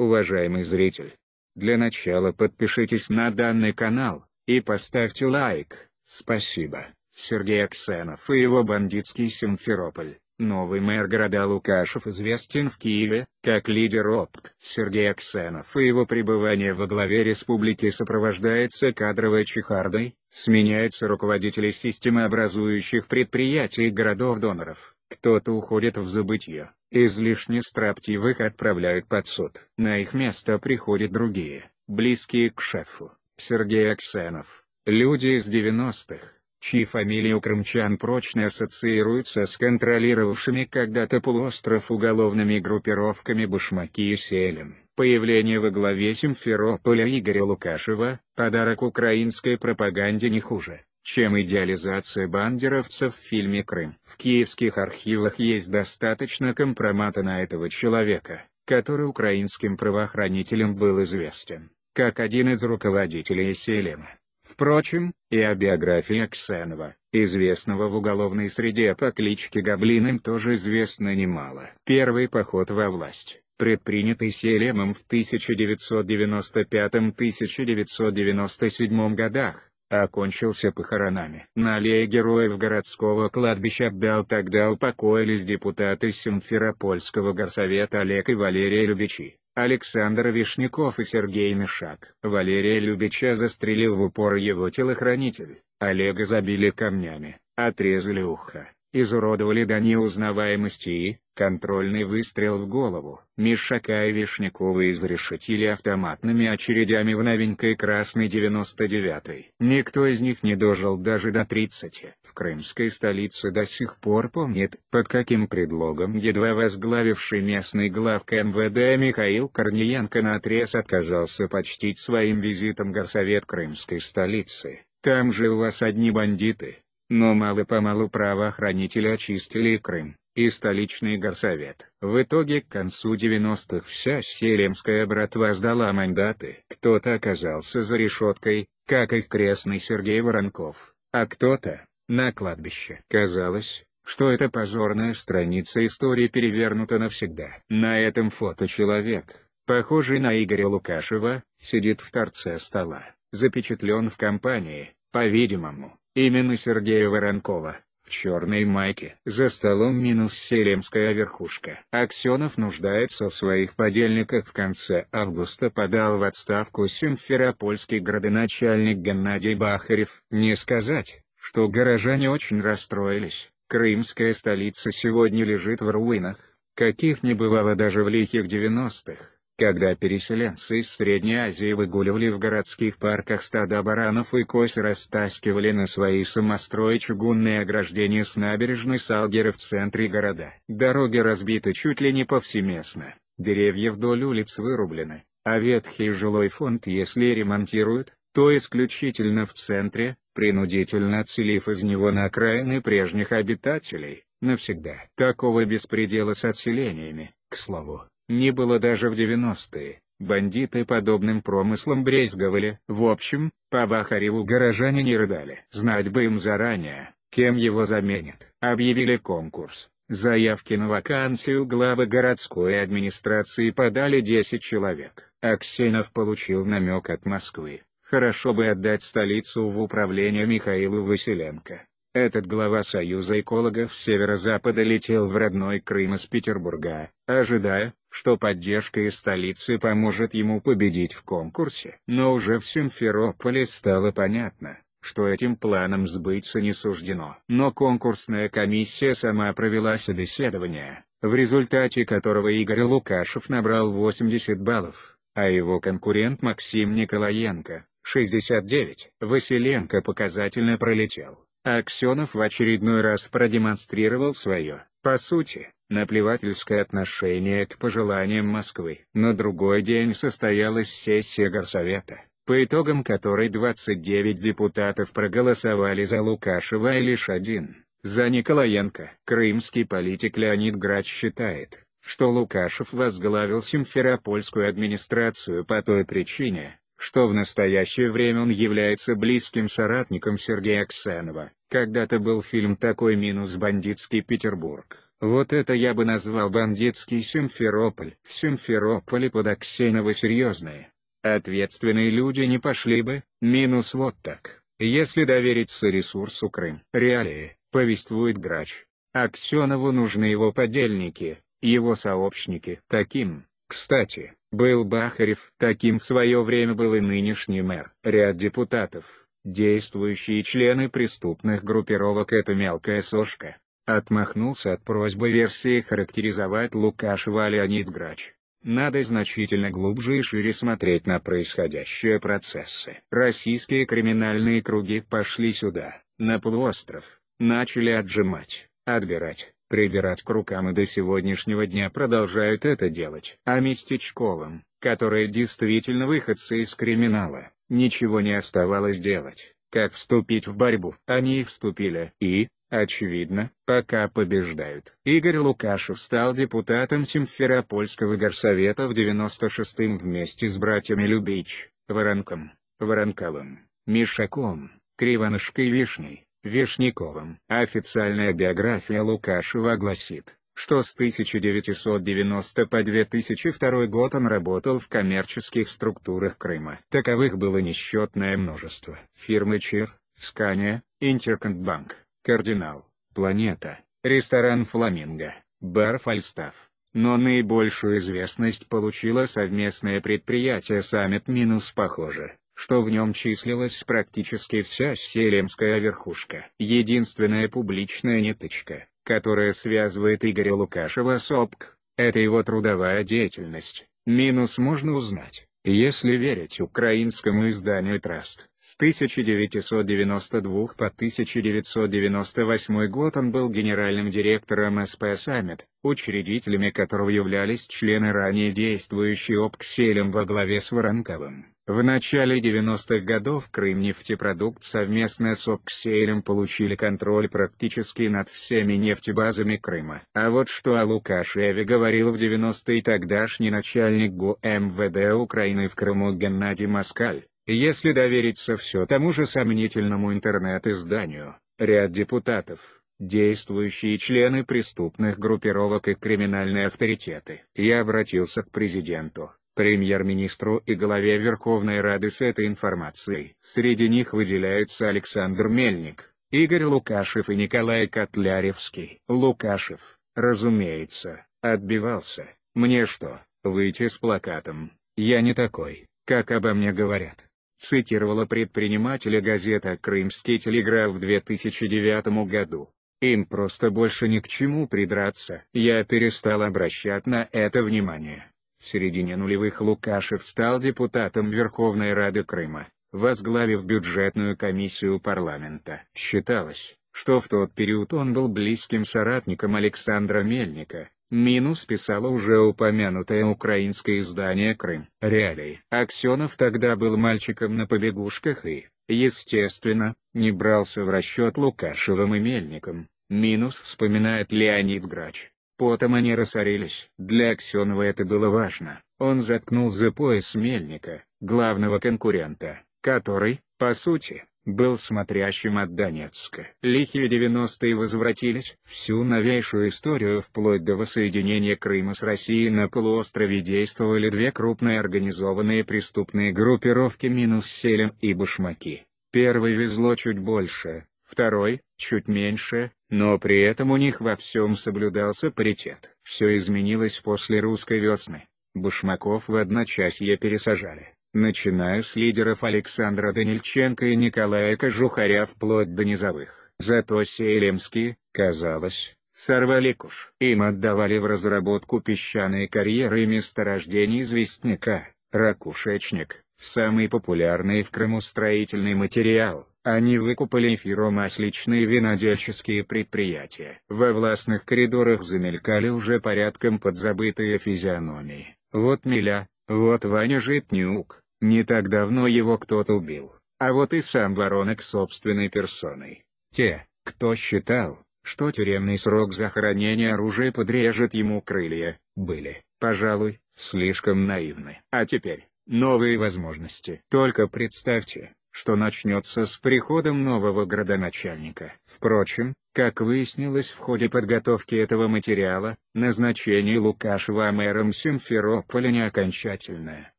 Уважаемый зритель, для начала подпишитесь на данный канал, и поставьте лайк. Спасибо. Сергей Аксенов и его бандитский Симферополь. Новый мэр города Лукашев известен в Киеве, как лидер ОПК. Сергей Аксенов и его пребывание во главе республики сопровождается кадровой чехардой, сменяются руководители системообразующих предприятий городов-доноров, кто-то уходит в забытье. Излишне строптивых отправляют под суд. На их место приходят другие, близкие к шефу, Сергей Аксенов. Люди из 90-х, чьи фамилии у крымчан прочно ассоциируются с контролировавшими когда-то полуостров уголовными группировками Бушмаки и Селем. Появление во главе Симферополя Игоря Лукашева – подарок украинской пропаганде не хуже чем идеализация бандеровцев в фильме «Крым». В киевских архивах есть достаточно компромата на этого человека, который украинским правоохранителям был известен, как один из руководителей Селема. Впрочем, и о биографии Аксенова, известного в уголовной среде по кличке Гоблин им тоже известно немало. Первый поход во власть, предпринятый Селемом в 1995-1997 годах, окончился похоронами. На аллее героев городского кладбища Абдал тогда упокоились депутаты Симферопольского горсовета Олег и Валерия Любичи, Александр Вишняков и Сергей Мишак. Валерия Любича застрелил в упор его телохранитель, Олега забили камнями, отрезали ухо изуродовали до неузнаваемости и, контрольный выстрел в голову. Мишака и Вишнякова изрешетили автоматными очередями в новенькой красной 99-й. Никто из них не дожил даже до 30. В крымской столице до сих пор помнит, под каким предлогом едва возглавивший местный главка МВД Михаил Корниенко наотрез отказался почтить своим визитом горсовет крымской столицы. Там же у вас одни бандиты. Но мало-помалу правоохранители очистили Крым, и столичный горсовет. В итоге к концу 90-х вся селемская братва сдала мандаты. Кто-то оказался за решеткой, как их крестный Сергей Воронков, а кто-то — на кладбище. Казалось, что эта позорная страница истории перевернута навсегда. На этом фото человек, похожий на Игоря Лукашева, сидит в торце стола, запечатлен в компании, по-видимому, Именно Сергея Воронкова, в черной майке. За столом минус селемская верхушка. Аксенов нуждается в своих подельниках в конце августа подал в отставку симферопольский градоначальник Геннадий Бахарев. Не сказать, что горожане очень расстроились. Крымская столица сегодня лежит в руинах, каких не бывало даже в лихих 90-х когда переселенцы из Средней Азии выгуливали в городских парках стада баранов и коз и растаскивали на свои самострои чугунные ограждения с набережной Салгера в центре города. Дороги разбиты чуть ли не повсеместно, деревья вдоль улиц вырублены, а ветхий жилой фонд если ремонтируют, то исключительно в центре, принудительно отселив из него на окраины прежних обитателей, навсегда. Такого беспредела с отселениями, к слову, не было даже в 90-е. Бандиты подобным промыслом брезговали. В общем, по Бахареву горожане не рыдали. Знать бы им заранее, кем его заменят. Объявили конкурс. Заявки на вакансию главы городской администрации подали 10 человек. Аксенов получил намек от Москвы. Хорошо бы отдать столицу в управление Михаилу Василенко. Этот глава Союза экологов Северо-Запада летел в родной Крым из Петербурга, ожидая, что поддержка из столицы поможет ему победить в конкурсе. Но уже в Симферополе стало понятно, что этим планам сбыться не суждено. Но конкурсная комиссия сама провела собеседование, в результате которого Игорь Лукашев набрал 80 баллов, а его конкурент Максим Николаенко – 69. Василенко показательно пролетел. Аксенов в очередной раз продемонстрировал свое, по сути, наплевательское отношение к пожеланиям Москвы. На другой день состоялась сессия Горсовета, по итогам которой 29 депутатов проголосовали за Лукашева и лишь один – за Николаенко. Крымский политик Леонид Грач считает, что Лукашев возглавил симферопольскую администрацию по той причине, что в настоящее время он является близким соратником Сергея Аксенова. Когда-то был фильм «Такой минус бандитский Петербург». Вот это я бы назвал бандитский Симферополь. В Симферополе под Аксенова серьезные. Ответственные люди не пошли бы, минус вот так. Если довериться ресурсу Крым. Реалии, повествует Грач. Аксенову нужны его подельники, его сообщники. Таким, кстати, был Бахарев. Таким в свое время был и нынешний мэр. Ряд депутатов, действующие члены преступных группировок это мелкая сошка. Отмахнулся от просьбы версии характеризовать Лукашева Леонид Грач. Надо значительно глубже и шире смотреть на происходящие процессы. Российские криминальные круги пошли сюда, на полуостров, начали отжимать, отбирать, прибирать к рукам и до сегодняшнего дня продолжают это делать. А местечковым, которые действительно выходцы из криминала, ничего не оставалось делать, как вступить в борьбу. Они и вступили. И, Очевидно, пока побеждают. Игорь Лукашев стал депутатом Симферопольского горсовета в 96-м вместе с братьями Любич, Воронком, Воронковым, Мишаком, Кривоножкой Вишней, Вишняковым. Официальная биография Лукашева гласит, что с 1990 по 2002 год он работал в коммерческих структурах Крыма. Таковых было несчетное множество. Фирмы ЧИР, Скания, Интерконтбанк, Кардинал, Планета, ресторан Фламинго, бар Фальстаф. Но наибольшую известность получило совместное предприятие Саммит Минус похоже, что в нем числилась практически вся селемская верхушка. Единственная публичная ниточка, которая связывает Игоря Лукашева с ОПК, это его трудовая деятельность. Минус можно узнать, если верить украинскому изданию Траст. С 1992 по 1998 год он был генеральным директором СП «Саммит», учредителями которого являлись члены ранее действующей ОПКСЕЛем во главе с Воронковым. В начале 90-х годов Крымнефтепродукт совместно с ОПКСЕЛем получили контроль практически над всеми нефтебазами Крыма. А вот что о Лукашеве говорил в 90-е тогдашний начальник ГУ МВД Украины в Крыму Геннадий Москаль. Если довериться все тому же сомнительному интернет-изданию, ряд депутатов, действующие члены преступных группировок и криминальные авторитеты. Я обратился к президенту, премьер-министру и главе Верховной Рады с этой информацией. Среди них выделяются Александр Мельник, Игорь Лукашев и Николай Котляревский. Лукашев, разумеется, отбивался. Мне что, выйти с плакатом? Я не такой, как обо мне говорят цитировала предпринимателя газета «Крымский телеграф» в 2009 году. Им просто больше ни к чему придраться. Я перестал обращать на это внимание. В середине нулевых Лукашев стал депутатом Верховной Рады Крыма, возглавив бюджетную комиссию парламента. Считалось, что в тот период он был близким соратником Александра Мельника, Минус писало уже упомянутое украинское издание «Крым». Реалии. Аксенов тогда был мальчиком на побегушках и, естественно, не брался в расчет Лукашевым и Мельником. Минус вспоминает Леонид Грач. Потом они рассорились. Для Аксенова это было важно. Он заткнул за пояс Мельника, главного конкурента, который, по сути, был смотрящим от Донецка. Лихие 90-е возвратились. Всю новейшую историю вплоть до воссоединения Крыма с Россией на полуострове действовали две крупные организованные преступные группировки минус Селем и Бушмаки. Первый везло чуть больше, второй — чуть меньше, но при этом у них во всем соблюдался паритет. Все изменилось после русской весны. Бушмаков в одночасье пересажали начиная с лидеров Александра Данильченко и Николая Кожухаря вплоть до низовых. Зато Сейлемский, казалось, сорвали куш. Им отдавали в разработку песчаные карьеры и месторождения известняка, ракушечник, самый популярный в Крыму строительный материал. Они выкупали эфиромасличные винодельческие предприятия. Во властных коридорах замелькали уже порядком подзабытые физиономии. Вот Миля, вот Ваня Житнюк, не так давно его кто-то убил, а вот и сам Воронок собственной персоной. Те, кто считал, что тюремный срок за хранение оружия подрежет ему крылья, были, пожалуй, слишком наивны. А теперь, новые возможности. Только представьте, что начнется с приходом нового градоначальника. Впрочем, как выяснилось в ходе подготовки этого материала, назначение Лукашева мэром Симферополя не окончательное.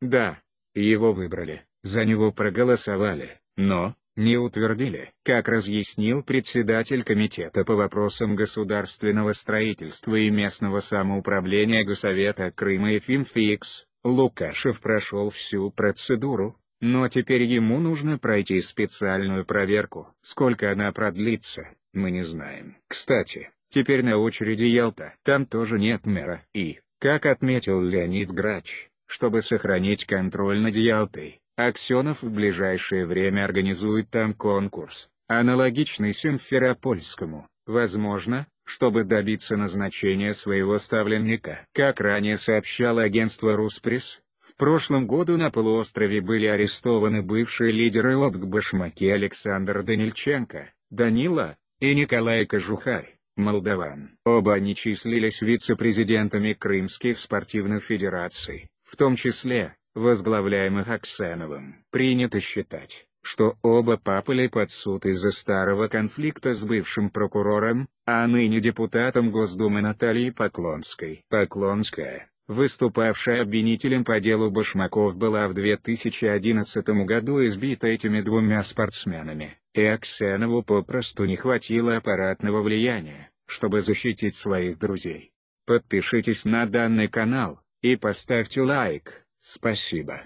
Да, его выбрали, за него проголосовали, но, не утвердили. Как разъяснил председатель комитета по вопросам государственного строительства и местного самоуправления Госсовета Крыма Ефим Фикс, Лукашев прошел всю процедуру, но теперь ему нужно пройти специальную проверку. Сколько она продлится, мы не знаем. Кстати, теперь на очереди Ялта. Там тоже нет мэра. И, как отметил Леонид Грач, чтобы сохранить контроль над Ялтой, Аксенов в ближайшее время организует там конкурс, аналогичный Симферопольскому, возможно, чтобы добиться назначения своего ставленника. Как ранее сообщало агентство «Руспресс», в прошлом году на полуострове были арестованы бывшие лидеры ОПГ «Башмаки» Александр Данильченко, Данила, и Николай Кожухарь, молдаван. Оба они числились вице-президентами крымских спортивных федераций, в том числе, возглавляемых Аксеновым. Принято считать, что оба попали под суд из-за старого конфликта с бывшим прокурором, а ныне депутатом Госдумы Натальей Поклонской. Поклонская, выступавшая обвинителем по делу Башмаков была в 2011 году избита этими двумя спортсменами, и Аксенову попросту не хватило аппаратного влияния, чтобы защитить своих друзей. Подпишитесь на данный канал, и поставьте лайк, спасибо.